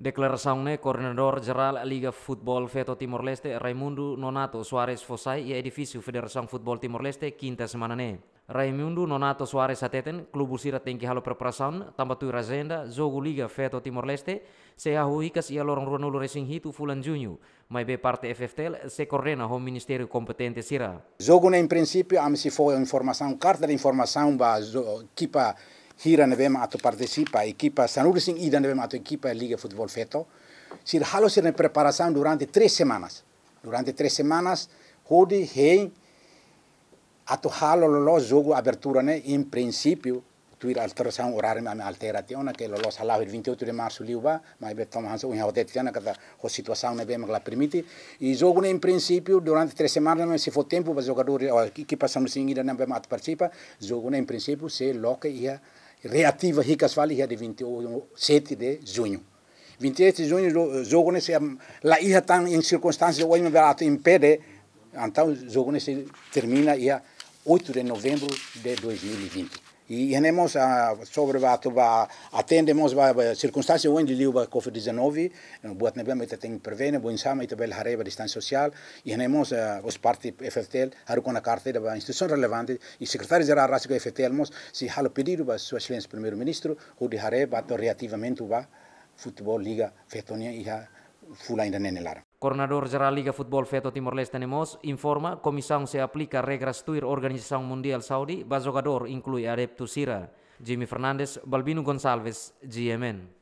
Deklarasaungne koordinador Jeral Liga Futebol Feto Timor Leste Raimundo Nonato Soares Fosai ia edificio Federação Futebol Timor Leste kinta semana ne. Raimundo Nonato Soares ateten klubu sira tengki halo preparação tambatu razenda jogo Liga Feto Timor Leste se hikas ia lorong ronolo racing hitu fulan junho, mas be parte FFTL se coordena o ministério kompetente sira. Jogo ne in princípio am se foi informação, carta de informação ba kipa hira ne vem ato participa a equipa Sanur Singh ida ne vem ato equipa Liga Futebol Feto. Sir halo sir ne preparação durante três semanas. Durante três semanas, Rudi rei ato halo lolo jogo abertura né em princípio tuir alteração horário me altera te ona que lolo salavo 28 de março liuba mas betom hanso o hotel te ona kada ho situação ne bem la permite e jogo né? em princípio durante três semanas se for tempo para jogadores a equipa Sanur Singh ida ne né? vem ato participa jogo né? em princípio se loca ia reativa Ricas Valley é de 27 de junho. 27 de junho, jogo nesse, hum, lá ia estar tá em circunstâncias, o homem em pé, então jogo nesse termina e ia. 8 de novembro de 2020. E temos a, sobre a, atendemos a circunstância onde liu a COVID-19, boat nebe me tem prevene, bo insama ite bel hareba distância social, e temos eh, os partidos FFTL, haru com a carteira da instituição relevante, e secretário geral rásico FFTL se se o pedido ba sua excelência primeiro-ministro, o de hareba to reativamente ba futebol liga fetonia e fula ainda nenelara. Coronador della Liga Futebol Feto Timor-Leste Nemos informa Komisang se aplica regras tuir Organização Mundial Saudi, ba jogador inclui adepto Sira, Jimmy Fernandes, Balbino Gonçalves, GMN.